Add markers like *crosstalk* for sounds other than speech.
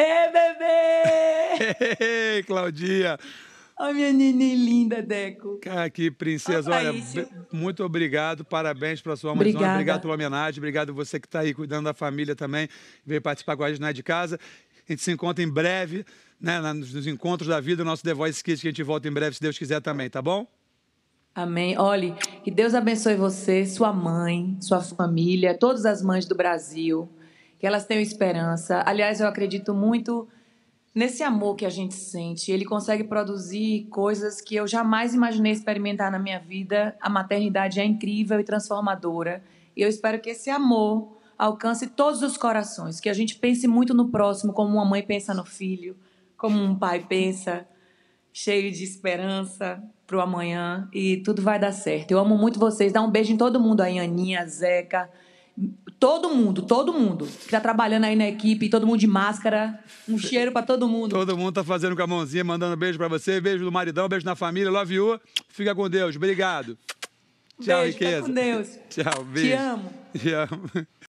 Ê, é, bebê! Ei, Claudinha! minha neném linda, Deco. Cara, que princesa. Olha, muito obrigado. Parabéns para sua mãe. Obrigado pela homenagem. Obrigado você que está aí cuidando da família também. Veio participar com a gente na de casa. A gente se encontra em breve, né? Nos encontros da vida, nosso The Voice Kids, que a gente volta em breve, se Deus quiser também, tá bom? Amém. Olhe, que Deus abençoe você, sua mãe, sua família, todas as mães do Brasil que elas tenham esperança. Aliás, eu acredito muito nesse amor que a gente sente. Ele consegue produzir coisas que eu jamais imaginei experimentar na minha vida. A maternidade é incrível e transformadora. E eu espero que esse amor alcance todos os corações, que a gente pense muito no próximo, como uma mãe pensa no filho, como um pai pensa, cheio de esperança para o amanhã e tudo vai dar certo. Eu amo muito vocês. Dá um beijo em todo mundo aí, Aninha, Zeca, Todo mundo, todo mundo que tá trabalhando aí na equipe, todo mundo de máscara. Um cheiro para todo mundo. Todo mundo tá fazendo com a mãozinha, mandando beijo para você, beijo do maridão, beijo na família, love you. Fica com Deus, obrigado. Tchau, beijo, riqueza. Fica com Deus. *laughs* Tchau, beijo. Te amo. Te amo.